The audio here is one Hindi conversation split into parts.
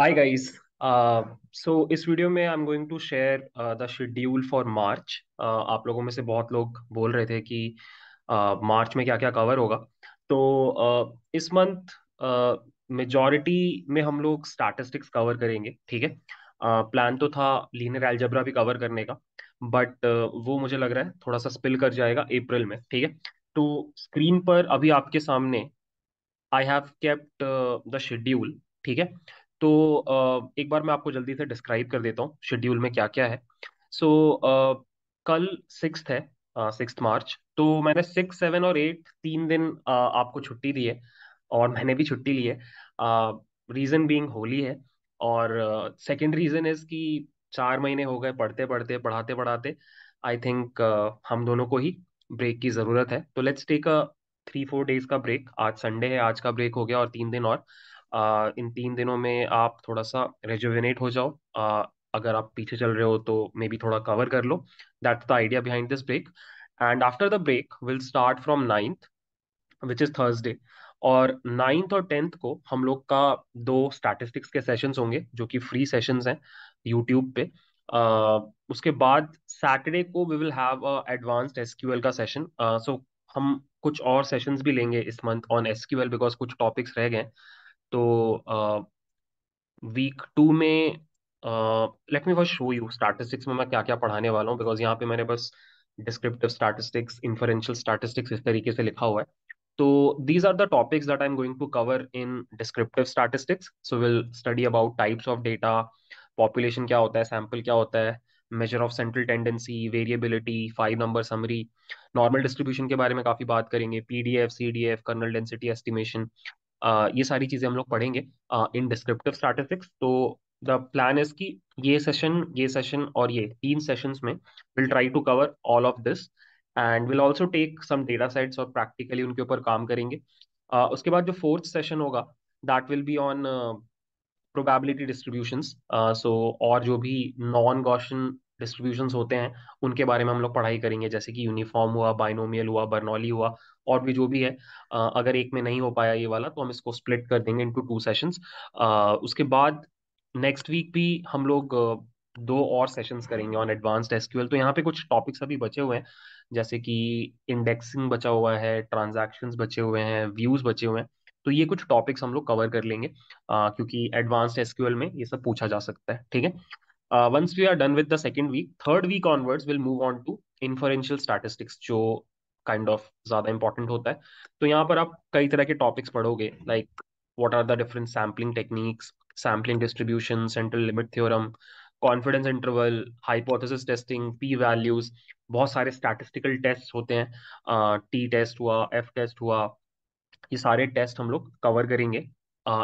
Hi guys. Uh, so इस वीडियो में I am going to share the schedule for March आप लोगों में से बहुत लोग बोल रहे थे कि मार्च uh, में क्या क्या कवर होगा तो uh, इस मंथ मेजॉरिटी uh, में हम लोग स्टैटिस्टिक्स कवर करेंगे ठीक है प्लान uh, तो था लीनर एल्जब्रा भी कवर करने का बट uh, वो मुझे लग रहा है थोड़ा सा स्पिल कर जाएगा अप्रैल में ठीक है तो स्क्रीन पर अभी आपके सामने I have kept the schedule ठीक है तो एक बार मैं आपको जल्दी से डिस्क्राइब कर देता हूँ शेड्यूल में क्या क्या है सो so, कल सिक्स है सिक्स मार्च तो मैंने सिक्स सेवन और एट तीन दिन आपको छुट्टी दी है और मैंने भी छुट्टी ली है रीज़न बीइंग होली है और सेकंड रीज़न इज़ कि चार महीने हो गए पढ़ते पढ़ते पढ़ाते पढ़ाते आई थिंक uh, हम दोनों को ही ब्रेक की ज़रूरत है तो let's take a three four days का ब्रेक आज संडे है आज का ब्रेक हो गया और तीन दिन और आ, इन तीन दिनों में आप थोड़ा सा रेजुविनेट हो जाओ आ, अगर आप पीछे चल रहे हो तो मे बी थोड़ा कवर कर लो that the idea behind this break and after the break will start from ninth which is Thursday और नाइन्थ और टेंथ को हम लोग का दो स्टैटिस्टिक्स के सेशंस होंगे जो कि फ्री सेशंस हैं यूट्यूब पे उसके बाद सैटरडे को we will have advanced SQL का सेशन सो हम कुछ और सेशंस भी लेंगे इस मंथ ऑन एसक्यूएल बिकॉज कुछ टॉपिक्स रह गए तो वीक टू में let me first show you statistics में मैं क्या क्या पढ़ाने वाला हूँ बिकॉज यहाँ पे मैंने बस डिस्क्रिप्टिव स्टैटिस्टिक्स इन्फरेंशियल स्टैटिस्टिक्स इस तरीके से लिखा हुआ है तो these are the topics that I am going to cover in descriptive statistics so will study about types of data population क्या होता है सैम्पल क्या होता है measure of central tendency variability five number summary normal distribution के बारे में काफ़ी बात करेंगे P D F C D F kernel density estimation ये सारी चीज़ें हम लोग पढ़ेंगे इन डिस्क्रिप्टिव स्टैटिस्टिक्स तो द प्लान इज की ये सेशन ये सेशन और ये तीन सेशन में will try to cover all of this and will also take some data sets और प्रैक्टिकली उनके ऊपर काम करेंगे uh, उसके बाद जो फोर्थ सेशन होगा that will be on probability distribution so और जो भी नॉन गॉशन डिस्ट्रीब्यूशन होते हैं उनके बारे में हम लोग पढ़ाई करेंगे जैसे कि यूनिफॉर्म हुआ बाइनोमियल हुआ बर्नौली हुआ और भी जो भी है अगर एक में नहीं हो पाया ये वाला तो हम इसको स्प्लिट कर देंगे इनटू टू सेशंस उसके बाद नेक्स्ट वीक भी हम लोग दो और सेशंस करेंगे ऑन एडवांस्ड एसक्यूएल तो यहाँ पे कुछ टॉपिक्स अभी बचे हुए हैं जैसे कि इंडेक्सिंग बचा हुआ है ट्रांजेक्शन बचे हुए हैं व्यूज बचे हुए हैं तो ये कुछ टॉपिक्स हम लोग कवर कर लेंगे आ, क्योंकि एडवांस्ड एसक्यूएल में ये सब पूछा जा सकता है ठीक है once we are done with the second week third week onwards will move on to to statistics जो काइंड ऑफ ज्यादा इंपॉर्टेंट होता है तो यहाँ पर आप कई तरह के टॉपिक्स पढ़ोगे like what are the different sampling techniques sampling distribution central limit theorem confidence interval hypothesis testing P values बहुत सारे स्टैटिस्टिकल टेस्ट होते हैं टी uh, टेस्ट हुआ एफ टेस्ट हुआ ये सारे टेस्ट हम लोग कवर करेंगे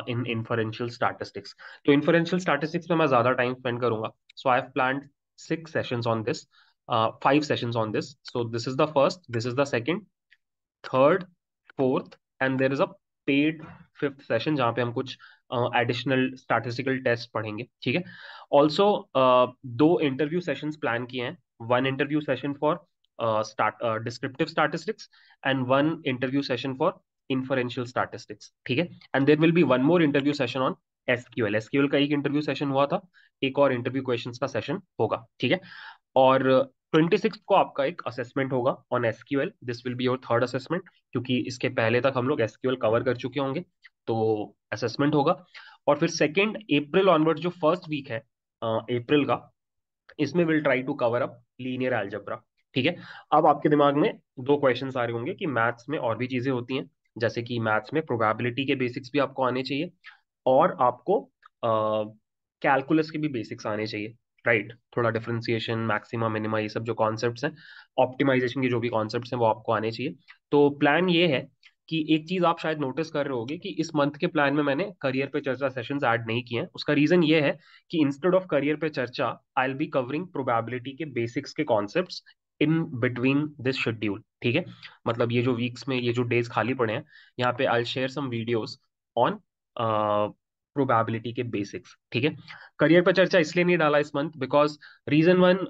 इन इन्फरेंशियल स्टैटिस्टिक्स तो इन्फरेंशियल स्टैटिस्टिक्स पे मैं ज्यादा टाइम स्पेंड करूंगा so I have plan six sessions on this five sessions on this so this is the first this is the second third fourth and there is a paid fifth session जहाँ पे हम कुछ एडिशनल स्टैटिस्टिकल टेस्ट पढ़ेंगे ठीक है ऑल्सो uh, दो इंटरव्यू सेशन प्लान किए हैं one interview session for descriptive statistics and one interview session for inferential statistics ठीक है and there will be one more interview session on SQL SQL का एक इंटरव्यू सेशन हुआ था एक और इंटरव्यू क्वेश्चंस का सेशन होगा ठीक है और ट्वेंटी सिक्स को आपका एक असेसमेंट होगा on SQL this will be your third assessment क्योंकि इसके पहले तक हम लोग एसक्यूएल कवर कर चुके होंगे तो असेसमेंट होगा और फिर सेकेंड अप्रैल ऑनवर्ड जो फर्स्ट वीक है अप्रैल का इसमें will try to cover up linear algebra ठीक है अब आपके दिमाग में दो क्वेश्चन आ रहे होंगे कि मैथ्स में और भी चीजें होती हैं जैसे कि मैथ्स में प्रोबेबिलिटी के बेसिक्स भी आपको आने चाहिए और आपको कैलकुलस के भी बेसिक्स आने चाहिए राइट right. थोड़ा डिफ्रेंसिएशन मैक्सिमा मिनिमा ये सब जो कॉन्सेप्ट हैं ऑप्टिमाइजेशन के जो भी कॉन्सेप्ट हैं वो आपको आने चाहिए तो प्लान ये है कि एक चीज़ आप शायद नोटिस कर रहे होगे कि इस मंथ के प्लान में मैंने करियर पे चर्चा सेशन ऐड नहीं किए हैं उसका रीज़न ये है कि इंस्टेड ऑफ करियर पे चर्चा I'll be covering probability के बेसिक्स के concept in between this schedule ठीक है मतलब ये जो वीक्स में ये जो डेज खाली पड़े हैं यहाँ पे I share some videos on probability के बेसिक्स ठीक है करियर पर चर्चा इसलिए नहीं डाला इस मंथ बिकॉज रीजन वन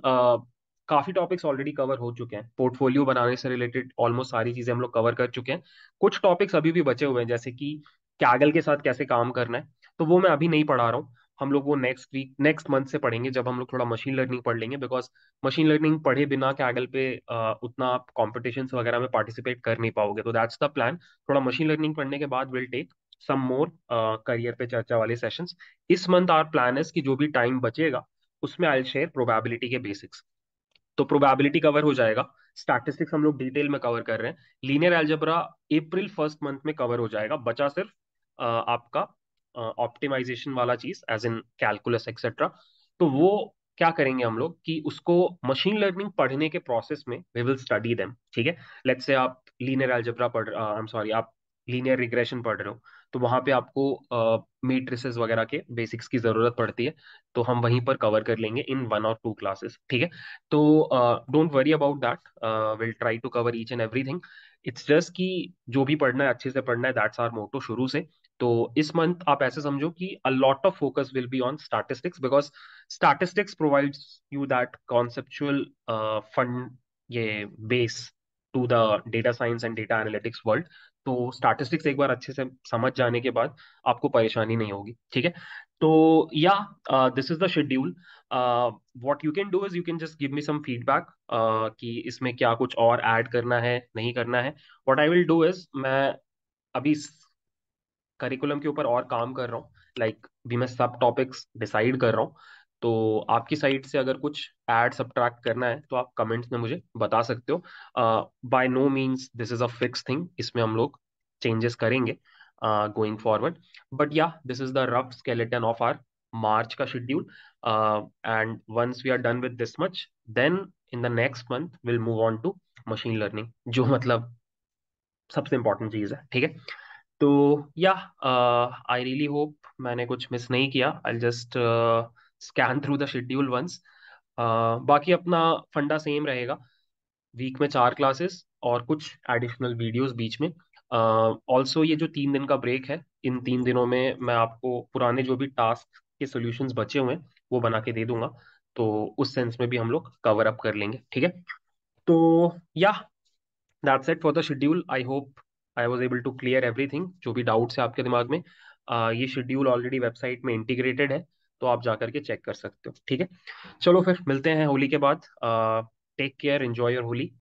काफी टॉपिक्स ऑलरेडी कवर हो चुके हैं पोर्टफोलियो बनाने से रिलेटेड ऑलमोस्ट सारी चीजें हम लोग कवर कर चुके हैं कुछ टॉपिक्स अभी भी बचे हुए हैं जैसे कि कैगल के साथ कैसे काम करना है तो वो मैं अभी नहीं पढ़ा रहा हूँ हम लोग वो नेक्स्ट वीक नेक्स्ट मंथ से पढ़ेंगे जब हम लोग थोड़ा मशीन लर्निंग पढ़ लेंगे बिकॉज मशीन लर्निंग पढ़े बिना के आगल पे आ, उतना आप कॉम्पिटिशन वगैरह में पार्टिसिपेट कर नहीं पाओगे तो दैट्स द प्लान थोड़ा मशीन लर्निंग पढ़ने के बाद will take some more career पे चर्चा वाले सेशन इस मंथ आर प्लान है कि जो भी टाइम बचेगा उसमें आई शेयर प्रोबेबिलिटी के बेसिक्स तो प्रोबेबिलिटी कवर हो जाएगा स्टैटिस्टिक्स हम लोग डिटेल में कवर कर रहे हैं linear algebra April first month में कवर हो जाएगा बचा सिर्फ आ, आपका ऑप्टिमाइजेशन वाला चीज एज इन कैलकुलस एक्सेट्रा तो वो क्या करेंगे हम लोग कि उसको मशीन लर्निंग पढ़ने के प्रोसेस में वी विल स्टडी देम ठीक है लेट्स से आप लीनियर एल्जेब्रा पढ़ आई एम सॉरी आप लीनियर रिग्रेशन पढ़ रहे हो तो वहां पे आपको मेट्रिसेस वगैरह के बेसिक्स की ज़रूरत पड़ती है तो हम वहीं पर कवर कर लेंगे इन वन और टू क्लासेस ठीक है तो don't worry about that will try to cover each and everything it's just कि जो भी पढ़ना है अच्छे से पढ़ना है दैट्स आर मोटो शुरू से तो इस मंथ आप ऐसे समझो कि a lot of focus will be on statistics because statistics provides you that conceptual fund ये base to the data science and data analytics world तो स्टैटिस्टिक्स एक बार अच्छे से समझ जाने के बाद आपको परेशानी नहीं होगी ठीक है तो yeah this is the schedule what you can do is you can just give me some feedback कि इसमें क्या कुछ और ऐड करना है नहीं करना है what I will do is मैं अभी करिकुलम के ऊपर और काम कर रहा हूँ लाइक like, भी मैं सब टॉपिक्स डिसाइड कर रहा हूँ तो आपकी साइड से अगर कुछ एड सब्ट्रैक्ट करना है तो आप कमेंट्स में मुझे बता सकते हो by no means this is a fix thing इसमें हम लोग चेंजेस करेंगे going forward but yeah this is the rough skeleton of our March का schedule and once we are done with this much then in the next month will move on to machine learning जो मतलब सबसे इम्पोर्टेंट चीज़ है ठीक है तो या आई रियली होप मैंने कुछ मिस नहीं किया I just uh, scan through the schedule once बाकी अपना फंडा सेम रहेगा वीक में चार क्लासेस और कुछ एडिशनल वीडियोस बीच में ऑल्सो uh, ये जो तीन दिन का ब्रेक है इन तीन दिनों में मैं आपको पुराने जो भी टास्क के सोल्यूशन बचे हुए हैं वो बना के दे दूंगा तो उस सेंस में भी हम लोग कवर अप कर लेंगे ठीक है तो yeah that set for the schedule I hope I was able to clear everything जो भी डाउट्स है आपके दिमाग में uh, ये शेड्यूल ऑलरेडी वेबसाइट में इंटीग्रेटेड है तो आप जाकर के चेक कर सकते हो ठीक है चलो फिर मिलते हैं होली के बाद take care enjoy your Holi